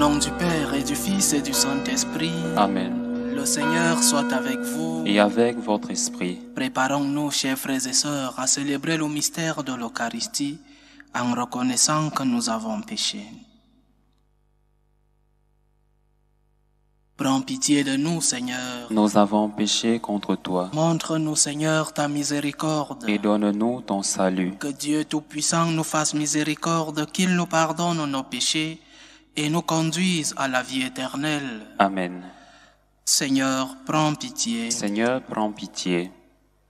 nom du Père et du Fils et du Saint-Esprit. Amen. Le Seigneur soit avec vous. Et avec votre esprit. Préparons-nous, chers frères et sœurs, à célébrer le mystère de l'Eucharistie en reconnaissant que nous avons péché. Prends pitié de nous, Seigneur. Nous avons péché contre toi. Montre-nous, Seigneur, ta miséricorde. Et donne-nous ton salut. Que Dieu Tout-Puissant nous fasse miséricorde, qu'il nous pardonne nos péchés et nous conduisent à la vie éternelle. Amen. Seigneur, prends pitié. Seigneur, prends pitié.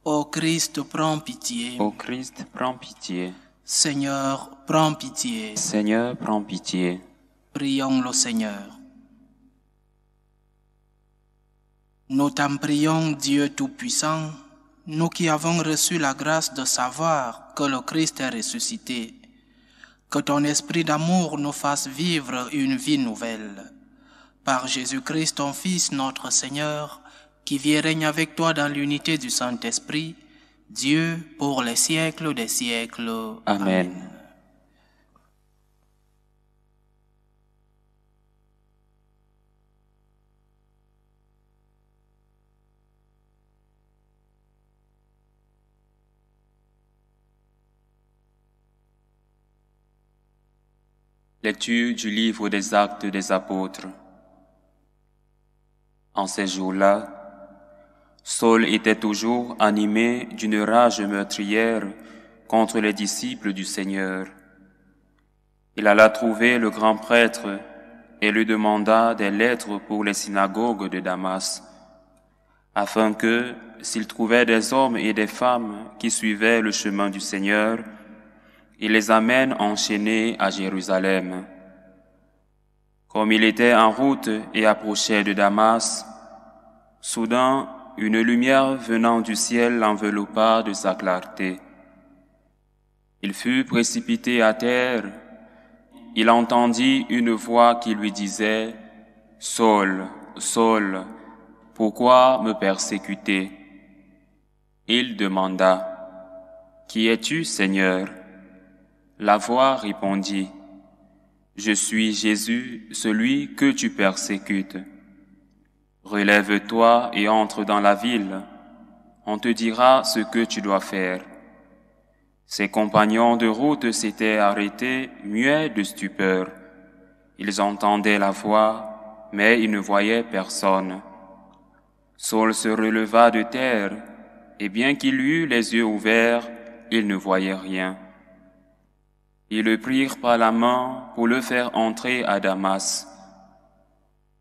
Ô Christ, prends pitié. Ô Christ, prends pitié. Seigneur, prends pitié. Seigneur, prends pitié. Prions le Seigneur. Nous t'en prions, Dieu Tout-Puissant, nous qui avons reçu la grâce de savoir que le Christ est ressuscité que ton esprit d'amour nous fasse vivre une vie nouvelle. Par Jésus-Christ, ton Fils, notre Seigneur, qui vient règne avec toi dans l'unité du Saint-Esprit, Dieu pour les siècles des siècles. Amen. Lecture du livre des actes des apôtres. En ces jours-là, Saul était toujours animé d'une rage meurtrière contre les disciples du Seigneur. Il alla trouver le grand prêtre et lui demanda des lettres pour les synagogues de Damas, afin que, s'il trouvait des hommes et des femmes qui suivaient le chemin du Seigneur, il les amène enchaînés à Jérusalem. Comme il était en route et approchait de Damas, soudain une lumière venant du ciel l'enveloppa de sa clarté. Il fut précipité à terre, il entendit une voix qui lui disait, Saul, Saul, pourquoi me persécuter Il demanda, Qui es-tu, Seigneur la voix répondit, Je suis Jésus, celui que tu persécutes. Relève-toi et entre dans la ville. On te dira ce que tu dois faire. Ses compagnons de route s'étaient arrêtés, muets de stupeur. Ils entendaient la voix, mais ils ne voyaient personne. Saul se releva de terre, et bien qu'il eût les yeux ouverts, il ne voyait rien. Ils le prirent par la main pour le faire entrer à Damas.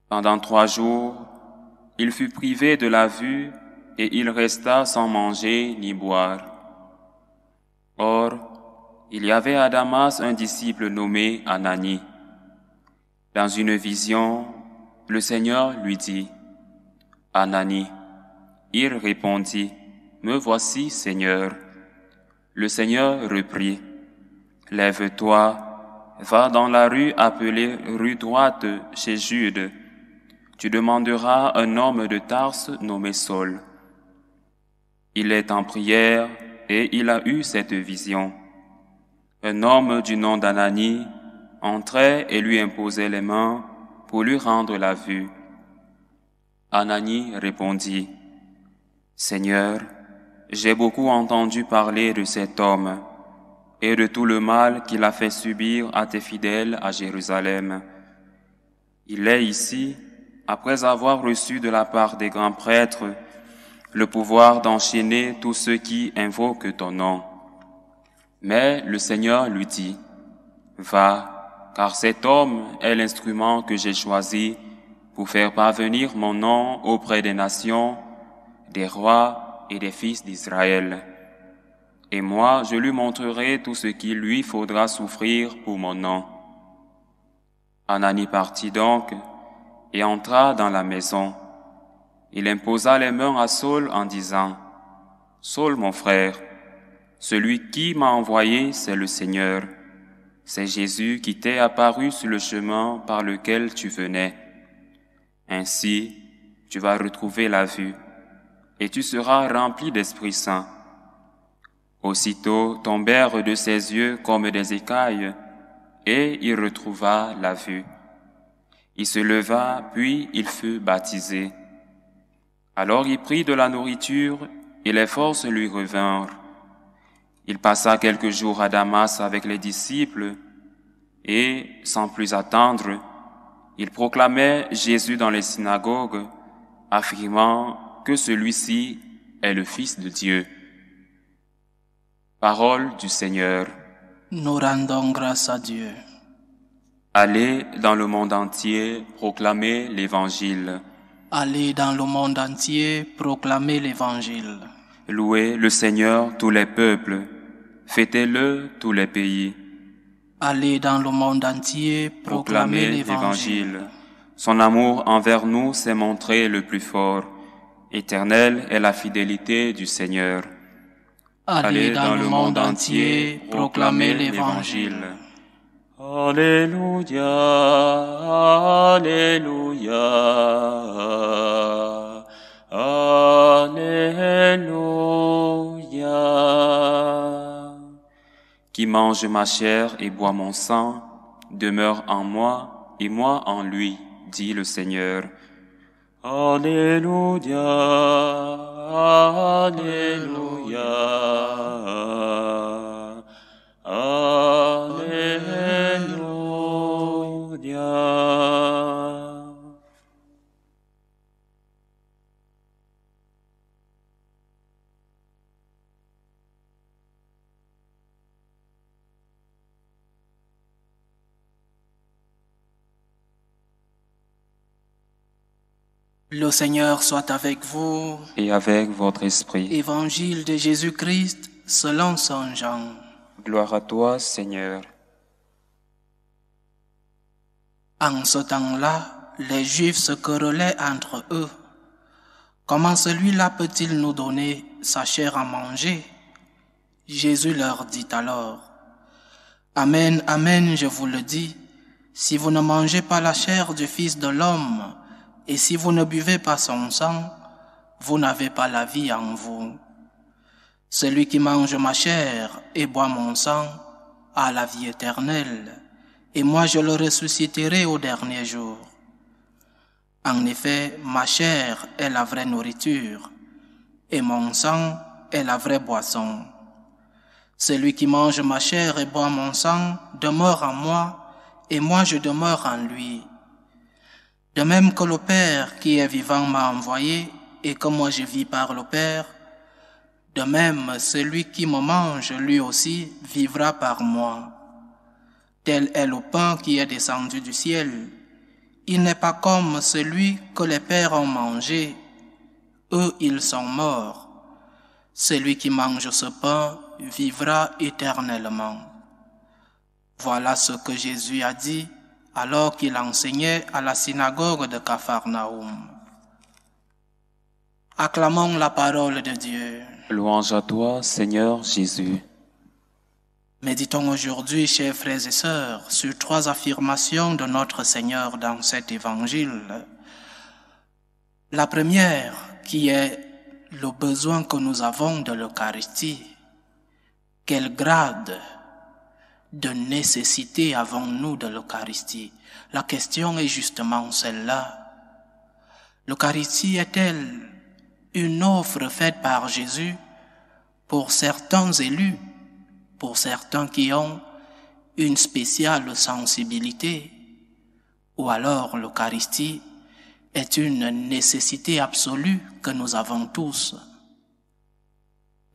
Pendant trois jours, il fut privé de la vue et il resta sans manger ni boire. Or, il y avait à Damas un disciple nommé Anani. Dans une vision, le Seigneur lui dit, Anani. Il répondit, Me voici, Seigneur. Le Seigneur reprit, Lève-toi, va dans la rue appelée rue droite chez Jude. Tu demanderas un homme de Tarse nommé Saul. Il est en prière et il a eu cette vision. Un homme du nom d'Anani entrait et lui imposait les mains pour lui rendre la vue. Anani répondit, Seigneur, j'ai beaucoup entendu parler de cet homme et de tout le mal qu'il a fait subir à tes fidèles à Jérusalem. Il est ici, après avoir reçu de la part des grands prêtres le pouvoir d'enchaîner tous ceux qui invoquent ton nom. Mais le Seigneur lui dit, Va, car cet homme est l'instrument que j'ai choisi pour faire parvenir mon nom auprès des nations, des rois et des fils d'Israël et moi je lui montrerai tout ce qu'il lui faudra souffrir pour mon nom. Anani partit donc et entra dans la maison. Il imposa les mains à Saul en disant, Saul mon frère, celui qui m'a envoyé, c'est le Seigneur. C'est Jésus qui t'est apparu sur le chemin par lequel tu venais. Ainsi, tu vas retrouver la vue et tu seras rempli d'Esprit Saint Aussitôt tombèrent de ses yeux comme des écailles, et il retrouva la vue. Il se leva, puis il fut baptisé. Alors il prit de la nourriture, et les forces lui revinrent. Il passa quelques jours à Damas avec les disciples, et, sans plus attendre, il proclamait Jésus dans les synagogues, affirmant que celui-ci est le Fils de Dieu. Parole du Seigneur. Nous rendons grâce à Dieu. Allez dans le monde entier, proclamez l'Évangile. Allez dans le monde entier, proclamez l'Évangile. Louez le Seigneur tous les peuples, fêtez-le tous les pays. Allez dans le monde entier, proclamez, l'Évangile. Son amour envers nous s'est montré le plus fort. Éternelle est la fidélité du Seigneur. Allez dans le monde entier, proclamer l'Évangile. Alléluia, Alléluia, Alléluia. Qui mange ma chair et boit mon sang, demeure en moi et moi en lui, dit le Seigneur. Alléluia. Alleluia. Alleluia. Le Seigneur soit avec vous. Et avec votre esprit. Évangile de Jésus-Christ selon Saint Jean. Gloire à toi, Seigneur. En ce temps-là, les Juifs se querellaient entre eux. Comment celui-là peut-il nous donner sa chair à manger Jésus leur dit alors, Amen, Amen, je vous le dis, si vous ne mangez pas la chair du Fils de l'homme et si vous ne buvez pas son sang, vous n'avez pas la vie en vous. Celui qui mange ma chair et boit mon sang a la vie éternelle, et moi je le ressusciterai au dernier jour. En effet, ma chair est la vraie nourriture, et mon sang est la vraie boisson. Celui qui mange ma chair et boit mon sang demeure en moi, et moi je demeure en lui. De même que le Père qui est vivant m'a envoyé et que moi je vis par le Père, de même celui qui me mange lui aussi vivra par moi. Tel est le pain qui est descendu du ciel. Il n'est pas comme celui que les pères ont mangé. Eux, ils sont morts. Celui qui mange ce pain vivra éternellement. Voilà ce que Jésus a dit alors qu'il enseignait à la synagogue de Capharnaüm. Acclamons la parole de Dieu. Louange à toi, Seigneur Jésus. Méditons aujourd'hui, chers frères et sœurs, sur trois affirmations de notre Seigneur dans cet évangile. La première, qui est le besoin que nous avons de l'Eucharistie. Quel grade de nécessité avant nous de l'Eucharistie La question est justement celle-là. L'Eucharistie est-elle une offre faite par Jésus pour certains élus, pour certains qui ont une spéciale sensibilité, ou alors l'Eucharistie est une nécessité absolue que nous avons tous.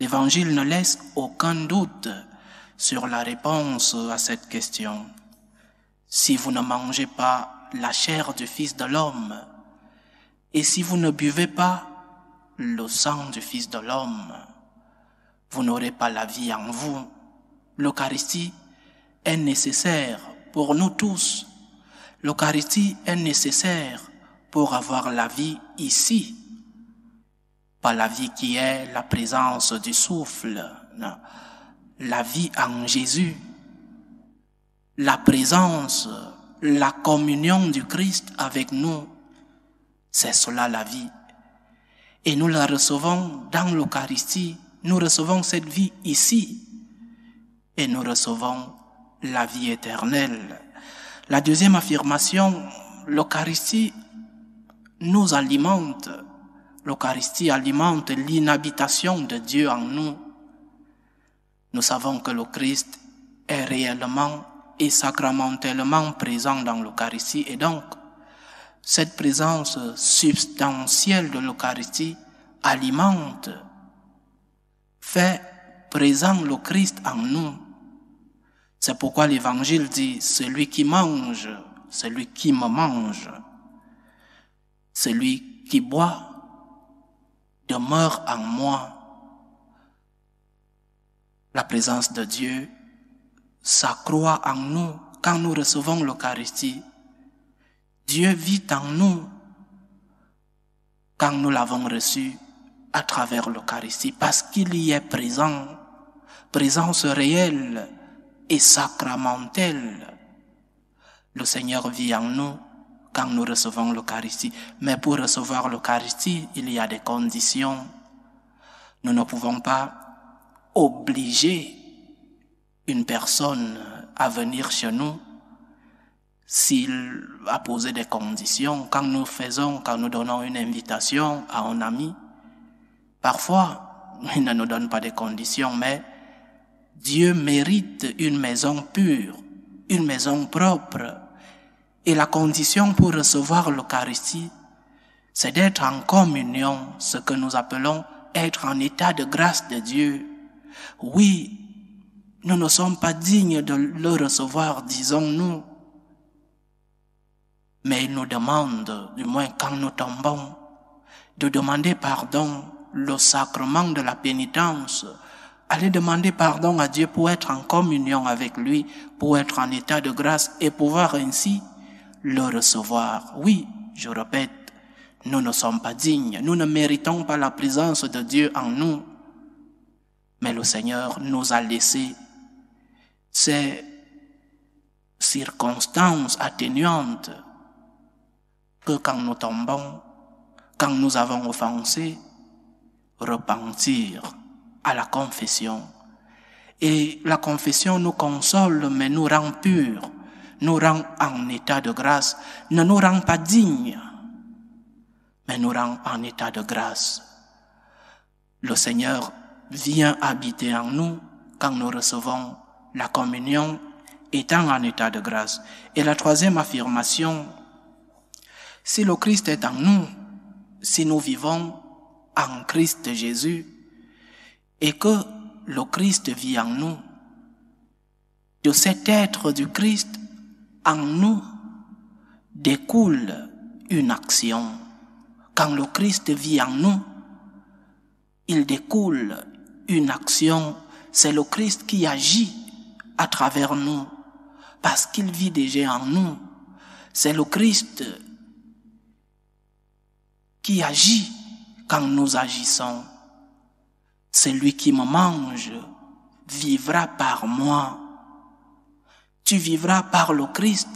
L'Évangile ne laisse aucun doute sur la réponse à cette question. Si vous ne mangez pas la chair du Fils de l'homme, et si vous ne buvez pas le sang du Fils de l'homme, vous n'aurez pas la vie en vous. L'Eucharistie est nécessaire pour nous tous. L'Eucharistie est nécessaire pour avoir la vie ici. Pas la vie qui est la présence du souffle la vie en Jésus, la présence, la communion du Christ avec nous, c'est cela la vie. Et nous la recevons dans l'Eucharistie, nous recevons cette vie ici et nous recevons la vie éternelle. La deuxième affirmation, l'Eucharistie nous alimente. L'Eucharistie alimente l'inhabitation de Dieu en nous. Nous savons que le Christ est réellement et sacramentellement présent dans l'Eucharistie et donc cette présence substantielle de l'Eucharistie alimente, fait présent le Christ en nous. C'est pourquoi l'Évangile dit, celui qui mange, celui qui me mange, celui qui boit, demeure en moi la présence de Dieu s'accroît en nous quand nous recevons l'Eucharistie. Dieu vit en nous quand nous l'avons reçu à travers l'Eucharistie, parce qu'il y est présent, présence réelle et sacramentelle. Le Seigneur vit en nous quand nous recevons l'Eucharistie. Mais pour recevoir l'Eucharistie, il y a des conditions. Nous ne pouvons pas obliger une personne à venir chez nous s'il a posé des conditions. Quand nous faisons, quand nous donnons une invitation à un ami, parfois, il ne nous donne pas des conditions, mais Dieu mérite une maison pure, une maison propre. Et la condition pour recevoir l'Eucharistie, c'est d'être en communion, ce que nous appelons être en état de grâce de Dieu. Oui, nous ne sommes pas dignes de le recevoir, disons-nous. Mais il nous demande, du moins quand nous tombons, de demander pardon, le sacrement de la pénitence, aller demander pardon à Dieu pour être en communion avec lui, pour être en état de grâce et pouvoir ainsi le recevoir. Oui, je répète, nous ne sommes pas dignes, nous ne méritons pas la présence de Dieu en nous. Mais le Seigneur nous a laissé ces circonstances atténuantes que quand nous tombons, quand nous avons offensé, repentir à la confession. Et la confession nous console, mais nous rend purs, nous rend en état de grâce, ne nous rend pas dignes, mais nous rend en état de grâce. Le Seigneur vient habiter en nous quand nous recevons la communion étant en état de grâce. Et la troisième affirmation, si le Christ est en nous, si nous vivons en Christ Jésus et que le Christ vit en nous, de cet être du Christ en nous découle une action. Quand le Christ vit en nous, il découle une action, c'est le Christ qui agit à travers nous, parce qu'il vit déjà en nous. C'est le Christ qui agit quand nous agissons. Celui qui me mange vivra par moi. Tu vivras par le Christ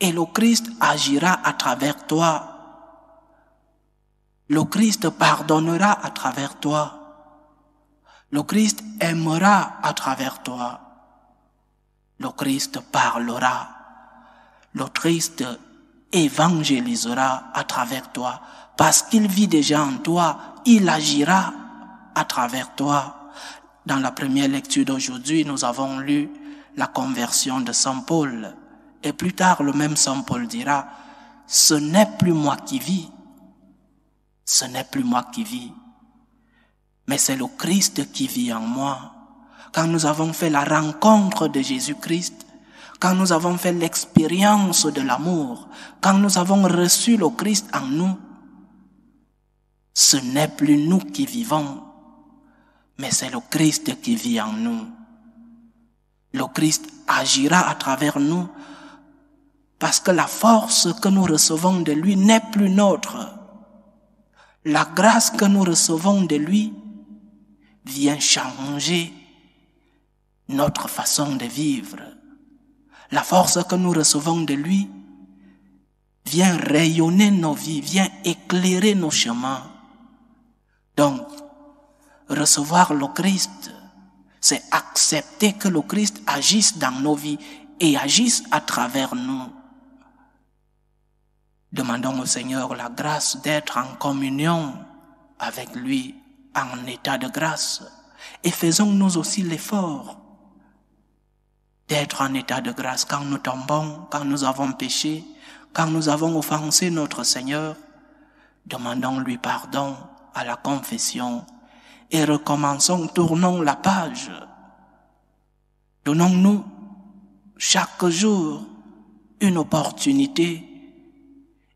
et le Christ agira à travers toi. Le Christ pardonnera à travers toi. Le Christ aimera à travers toi. Le Christ parlera. Le Christ évangélisera à travers toi. Parce qu'il vit déjà en toi, il agira à travers toi. Dans la première lecture d'aujourd'hui, nous avons lu la conversion de Saint Paul. Et plus tard, le même Saint Paul dira, ce n'est plus moi qui vis, ce n'est plus moi qui vis, mais c'est le Christ qui vit en moi. Quand nous avons fait la rencontre de Jésus-Christ, quand nous avons fait l'expérience de l'amour, quand nous avons reçu le Christ en nous, ce n'est plus nous qui vivons, mais c'est le Christ qui vit en nous. Le Christ agira à travers nous parce que la force que nous recevons de lui n'est plus nôtre. La grâce que nous recevons de lui vient changer notre façon de vivre. La force que nous recevons de lui vient rayonner nos vies, vient éclairer nos chemins. Donc, recevoir le Christ, c'est accepter que le Christ agisse dans nos vies et agisse à travers nous. Demandons au Seigneur la grâce d'être en communion avec lui en état de grâce et faisons-nous aussi l'effort d'être en état de grâce quand nous tombons, quand nous avons péché, quand nous avons offensé notre Seigneur. Demandons-lui pardon à la confession et recommençons, tournons la page. Donnons-nous chaque jour une opportunité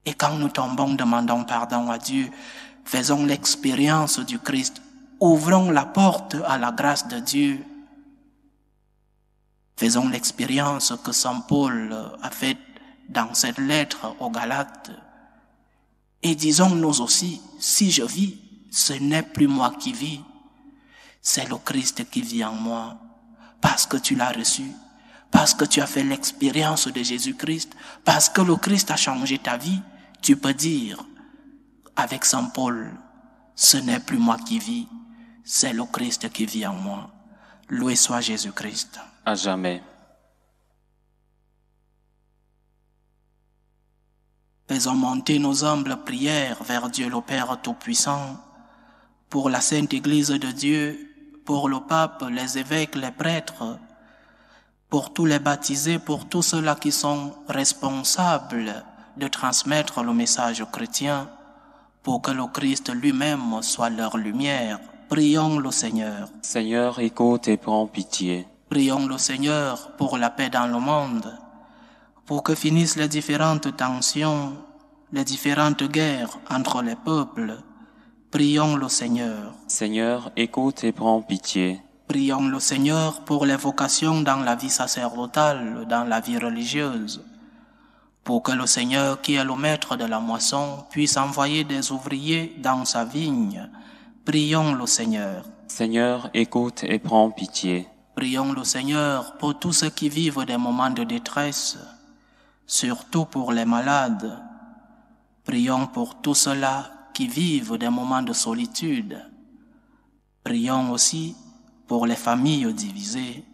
et quand nous tombons, demandons pardon à Dieu Faisons l'expérience du Christ. Ouvrons la porte à la grâce de Dieu. Faisons l'expérience que Saint Paul a faite dans cette lettre aux Galates. Et disons-nous aussi, si je vis, ce n'est plus moi qui vis, c'est le Christ qui vit en moi, parce que tu l'as reçu, parce que tu as fait l'expérience de Jésus-Christ, parce que le Christ a changé ta vie, tu peux dire, avec Saint Paul, ce n'est plus moi qui vis, c'est le Christ qui vit en moi. Loué soit Jésus-Christ. À jamais. Faisons monter nos humbles prières vers Dieu le Père Tout-Puissant, pour la Sainte Église de Dieu, pour le pape, les évêques, les prêtres, pour tous les baptisés, pour tous ceux-là qui sont responsables de transmettre le message chrétien, pour que le Christ lui-même soit leur lumière. Prions le Seigneur. Seigneur, écoute et prends pitié. Prions le Seigneur pour la paix dans le monde, pour que finissent les différentes tensions, les différentes guerres entre les peuples. Prions le Seigneur. Seigneur, écoute et prends pitié. Prions le Seigneur pour les vocations dans la vie sacerdotale, dans la vie religieuse pour que le Seigneur, qui est le maître de la moisson, puisse envoyer des ouvriers dans sa vigne. Prions le Seigneur. Seigneur, écoute et prends pitié. Prions le Seigneur pour tous ceux qui vivent des moments de détresse, surtout pour les malades. Prions pour tous ceux-là qui vivent des moments de solitude. Prions aussi pour les familles divisées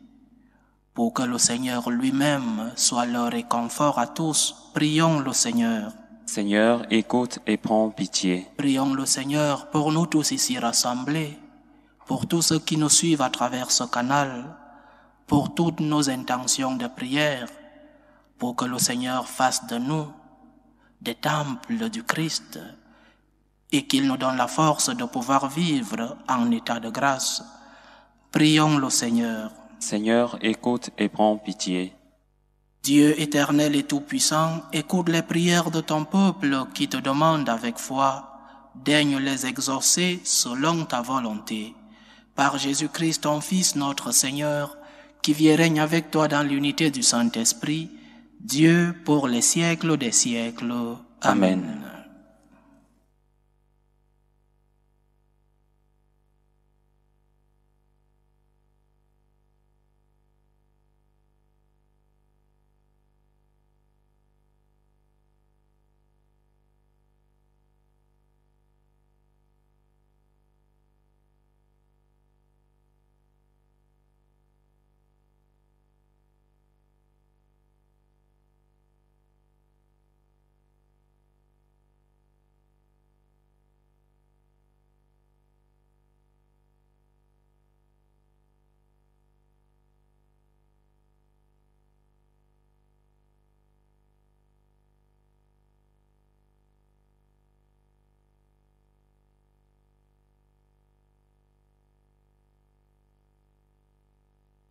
pour que le Seigneur lui-même soit leur réconfort à tous. Prions le Seigneur. Seigneur, écoute et prends pitié. Prions le Seigneur pour nous tous ici rassemblés, pour tous ceux qui nous suivent à travers ce canal, pour toutes nos intentions de prière, pour que le Seigneur fasse de nous des temples du Christ et qu'il nous donne la force de pouvoir vivre en état de grâce. Prions le Seigneur. Seigneur, écoute et prends pitié. Dieu éternel et tout-puissant, écoute les prières de ton peuple qui te demande avec foi. Daigne les exaucer selon ta volonté. Par Jésus-Christ, ton Fils, notre Seigneur, qui vient règne avec toi dans l'unité du Saint-Esprit, Dieu pour les siècles des siècles. Amen.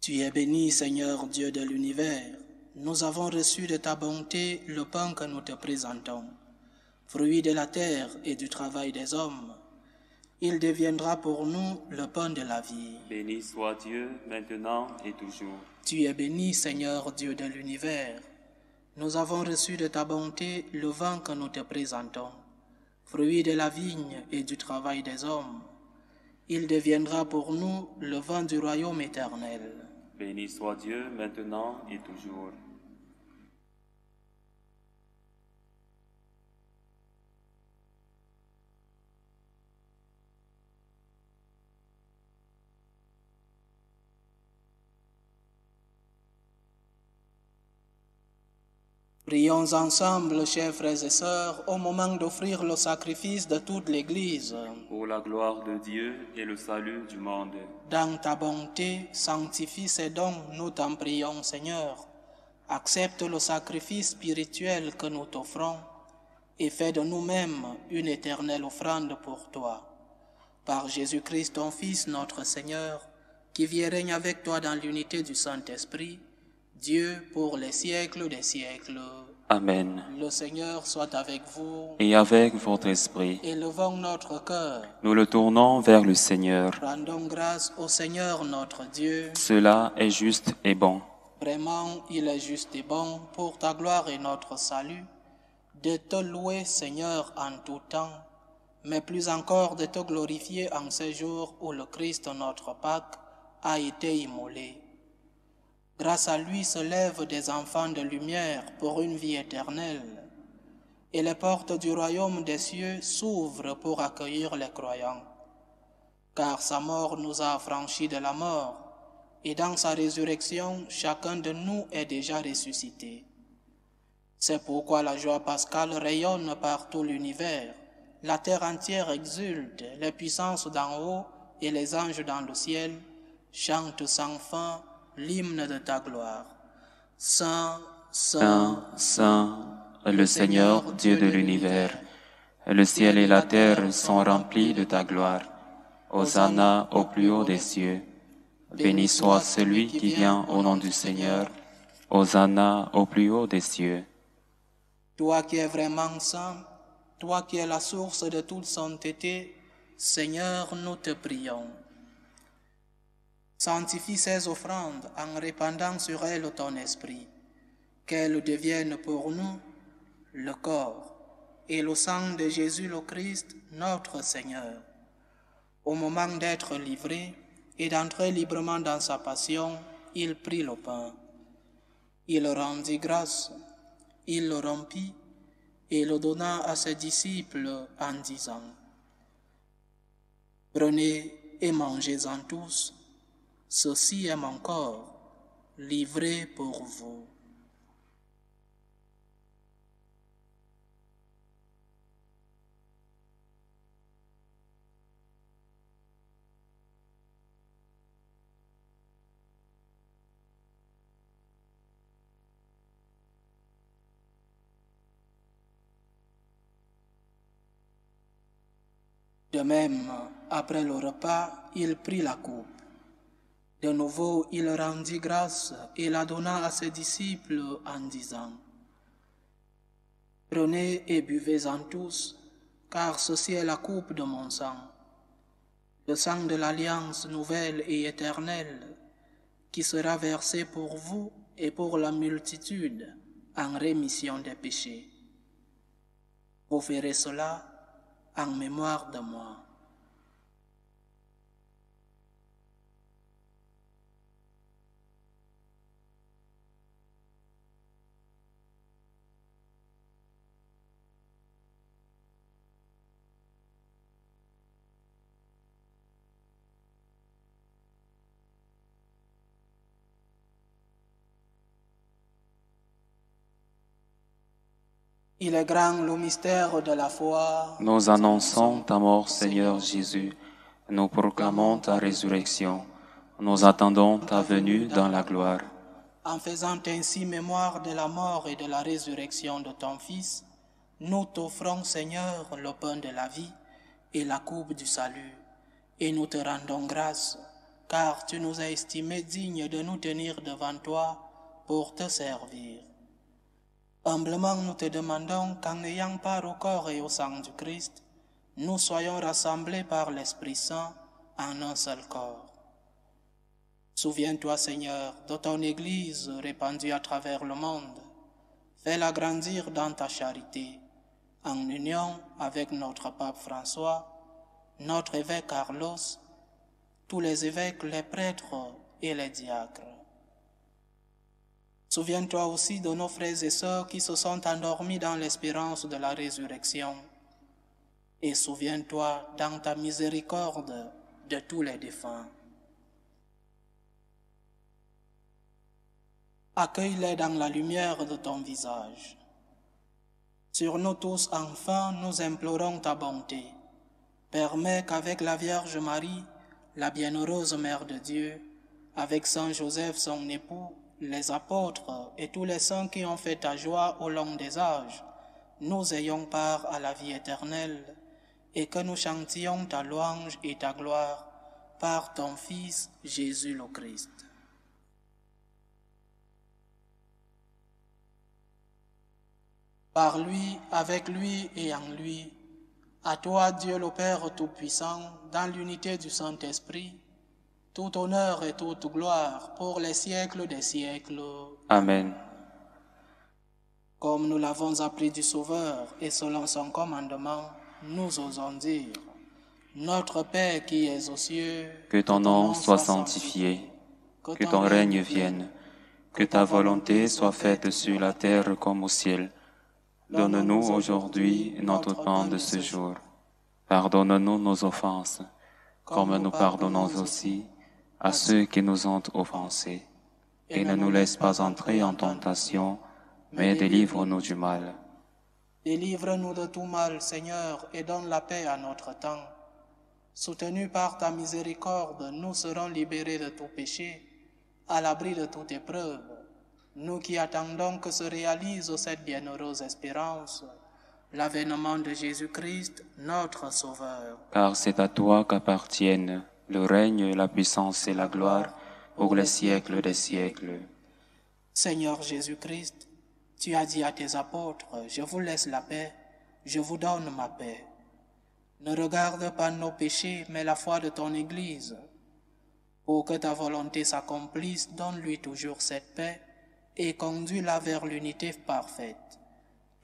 Tu es béni, Seigneur Dieu de l'univers. Nous avons reçu de ta bonté le pain que nous te présentons, fruit de la terre et du travail des hommes. Il deviendra pour nous le pain de la vie. Béni soit Dieu, maintenant et toujours. Tu es béni, Seigneur Dieu de l'univers. Nous avons reçu de ta bonté le vin que nous te présentons, fruit de la vigne et du travail des hommes. Il deviendra pour nous le vin du royaume éternel. Béni soit Dieu, maintenant et toujours. Prions ensemble, chers frères et sœurs, au moment d'offrir le sacrifice de toute l'Église. Pour la gloire de Dieu et le salut du monde. Dans ta bonté, sanctifie ces dons, nous t'en prions, Seigneur. Accepte le sacrifice spirituel que nous t'offrons et fais de nous-mêmes une éternelle offrande pour toi. Par Jésus-Christ, ton Fils, notre Seigneur, qui vient règne avec toi dans l'unité du Saint-Esprit, Dieu pour les siècles des siècles. Amen. Le Seigneur soit avec vous. Et avec votre esprit. Élevons notre cœur. Nous le tournons vers le Seigneur. Rendons grâce au Seigneur notre Dieu. Cela est juste et bon. Vraiment, il est juste et bon pour ta gloire et notre salut de te louer, Seigneur, en tout temps, mais plus encore de te glorifier en ces jours où le Christ, notre Pâque, a été immolé. Grâce à lui se lèvent des enfants de lumière pour une vie éternelle, et les portes du royaume des cieux s'ouvrent pour accueillir les croyants. Car sa mort nous a affranchis de la mort, et dans sa résurrection, chacun de nous est déjà ressuscité. C'est pourquoi la joie pascale rayonne par tout l'univers, la terre entière exulte, les puissances d'en haut et les anges dans le ciel chantent sans fin l'hymne de ta gloire. Saint, Saint, Saint, le Seigneur Dieu de l'univers, le ciel et la terre sont remplis de ta gloire. Hosanna au plus haut des cieux. Béni soit celui qui vient au nom du Seigneur. Hosanna au plus haut des cieux. Toi qui es vraiment saint, toi qui es la source de toute sainteté, Seigneur, nous te prions sanctifie ces offrandes en répandant sur elles ton esprit, qu'elles deviennent pour nous le corps et le sang de Jésus le Christ, notre Seigneur. Au moment d'être livré et d'entrer librement dans sa passion, il prit le pain. Il rendit grâce, il le rompit et le donna à ses disciples en disant, Prenez et mangez-en tous ceci est mon corps, livré pour vous. De même, après le repas, il prit la coupe. De nouveau, il rendit grâce et la donna à ses disciples en disant, Prenez et buvez-en tous, car ceci est la coupe de mon sang, le sang de l'alliance nouvelle et éternelle, qui sera versé pour vous et pour la multitude en rémission des péchés. Vous verrez cela en mémoire de moi. Il est grand le mystère de la foi. Nous annonçons ta mort, Seigneur Jésus. Nous proclamons ta résurrection. Nous attendons ta venue dans la gloire. En faisant ainsi mémoire de la mort et de la résurrection de ton Fils, nous t'offrons, Seigneur, le pain de la vie et la coupe du salut. Et nous te rendons grâce, car tu nous as estimés dignes de nous tenir devant toi pour te servir. Humblement nous te demandons qu'en n'ayant part au corps et au sang du Christ, nous soyons rassemblés par l'Esprit Saint en un seul corps. Souviens-toi, Seigneur, de ton Église répandue à travers le monde. Fais-la grandir dans ta charité, en union avec notre pape François, notre évêque Carlos, tous les évêques, les prêtres et les diacres Souviens-toi aussi de nos frères et sœurs qui se sont endormis dans l'espérance de la résurrection. Et souviens-toi dans ta miséricorde de tous les défunts. Accueille-les dans la lumière de ton visage. Sur nous tous, enfants, nous implorons ta bonté. Permets qu'avec la Vierge Marie, la bienheureuse Mère de Dieu, avec Saint Joseph, son époux, les apôtres et tous les saints qui ont fait ta joie au long des âges, nous ayons part à la vie éternelle, et que nous chantions ta louange et ta gloire par ton Fils Jésus le Christ. Par lui, avec lui et en lui, à toi Dieu le Père Tout-Puissant, dans l'unité du Saint-Esprit, tout honneur et toute gloire pour les siècles des siècles. Amen. Comme nous l'avons appris du Sauveur et selon son commandement, nous osons dire, Notre Père qui es aux cieux, que ton nom soit sanctifié, que ton règne vienne, que ta volonté soit faite sur la terre comme au ciel. Donne-nous aujourd'hui notre pain de ce jour. Pardonne-nous nos offenses, comme nous pardonnons aussi à ceux qui nous ont offensés, et ne nous laisse pas entrer en tentation, mais délivre-nous du mal. Délivre-nous de tout mal, Seigneur, et donne la paix à notre temps. Soutenus par ta miséricorde, nous serons libérés de tout péché, à l'abri de toute épreuve. Nous qui attendons que se réalise cette bienheureuse espérance, l'avènement de Jésus-Christ, notre Sauveur. Car c'est à toi qu'appartiennent le règne, la puissance et la gloire pour les siècles des siècles. Seigneur Jésus-Christ, tu as dit à tes apôtres, je vous laisse la paix, je vous donne ma paix. Ne regarde pas nos péchés, mais la foi de ton Église. Pour que ta volonté s'accomplisse, donne-lui toujours cette paix et conduis-la vers l'unité parfaite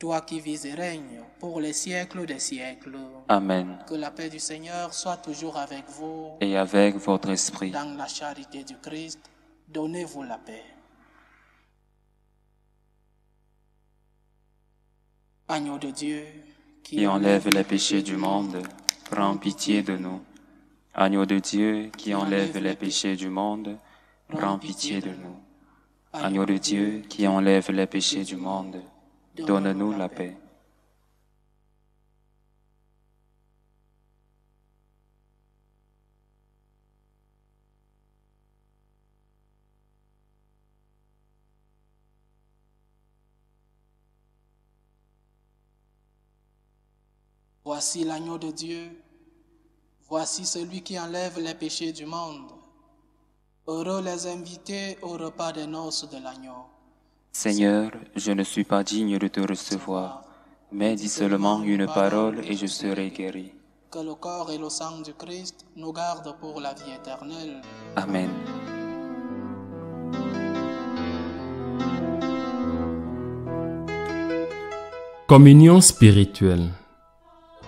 toi qui vis et règnes pour les siècles des siècles. Amen. Que la paix du Seigneur soit toujours avec vous. Et avec votre esprit. Dans la charité du Christ, donnez-vous la paix. Agneau de Dieu, qui enlève les péchés du monde, prends pitié de nous. Agneau de Dieu, qui enlève les péchés du monde, prends pitié de nous. Agneau de Dieu, qui enlève les péchés du monde, Donne-nous la paix. Voici l'agneau de Dieu, voici celui qui enlève les péchés du monde. Heureux les invités au repas des noces de l'agneau. Seigneur, je ne suis pas digne de te recevoir, mais dis seulement une parole et je serai guéri. Que le corps et le sang du Christ nous gardent pour la vie éternelle. Amen. Communion spirituelle.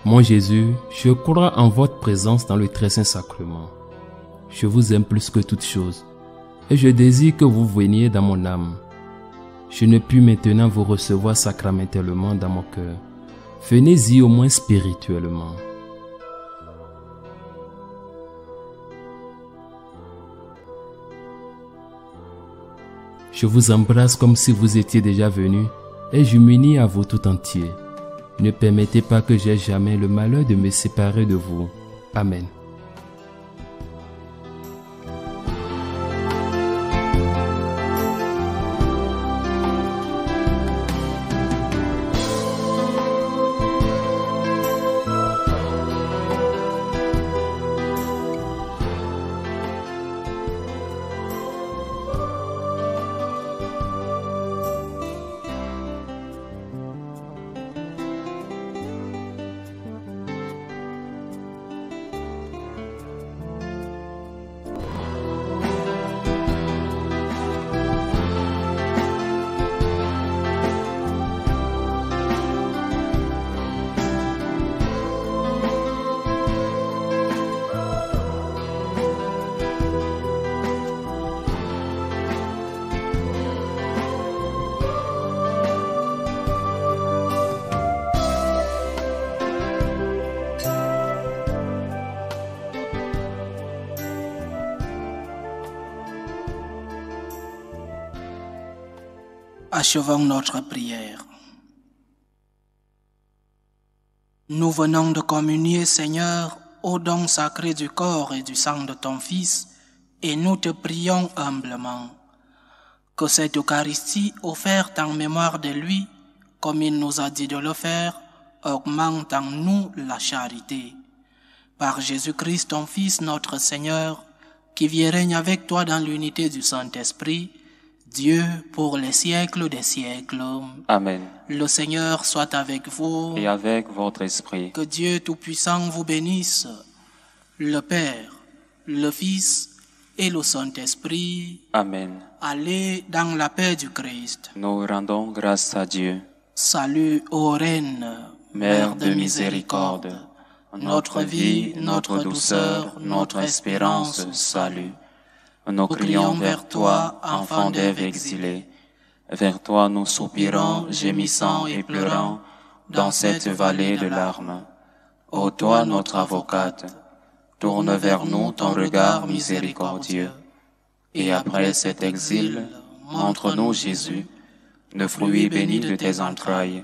Mon Jésus, je crois en votre présence dans le très saint sacrement. Je vous aime plus que toute chose, et je désire que vous veniez dans mon âme je ne puis maintenant vous recevoir sacramentellement dans mon cœur. Venez-y au moins spirituellement. Je vous embrasse comme si vous étiez déjà venu et je m'unis à vous tout entier. Ne permettez pas que j'aie jamais le malheur de me séparer de vous. Amen. achevons notre prière. Nous venons de communier, Seigneur, au don sacré du corps et du sang de ton Fils, et nous te prions humblement que cette Eucharistie offerte en mémoire de lui, comme il nous a dit de le faire, augmente en nous la charité. Par Jésus-Christ, ton Fils, notre Seigneur, qui vient règne avec toi dans l'unité du Saint-Esprit, Dieu pour les siècles des siècles. Amen. Le Seigneur soit avec vous. Et avec votre esprit. Que Dieu Tout-Puissant vous bénisse, le Père, le Fils et le Saint-Esprit. Amen. Allez dans la paix du Christ. Nous rendons grâce à Dieu. Salut, ô Reine, Mère de miséricorde, notre vie, notre douceur, notre espérance, salut. Nous crions vers toi, enfant d'Ève exilé. Vers toi nous soupirons, gémissant et pleurant, dans cette vallée de larmes. Ô toi notre avocate, tourne vers nous ton regard miséricordieux. Et après cet exil, montre-nous Jésus, le fruit béni de tes entrailles.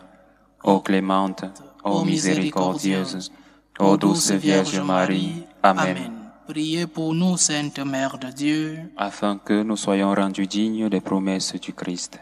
Ô clémente, ô miséricordieuse, ô douce Vierge Marie. Amen. Priez pour nous, Sainte Mère de Dieu, afin que nous soyons rendus dignes des promesses du Christ.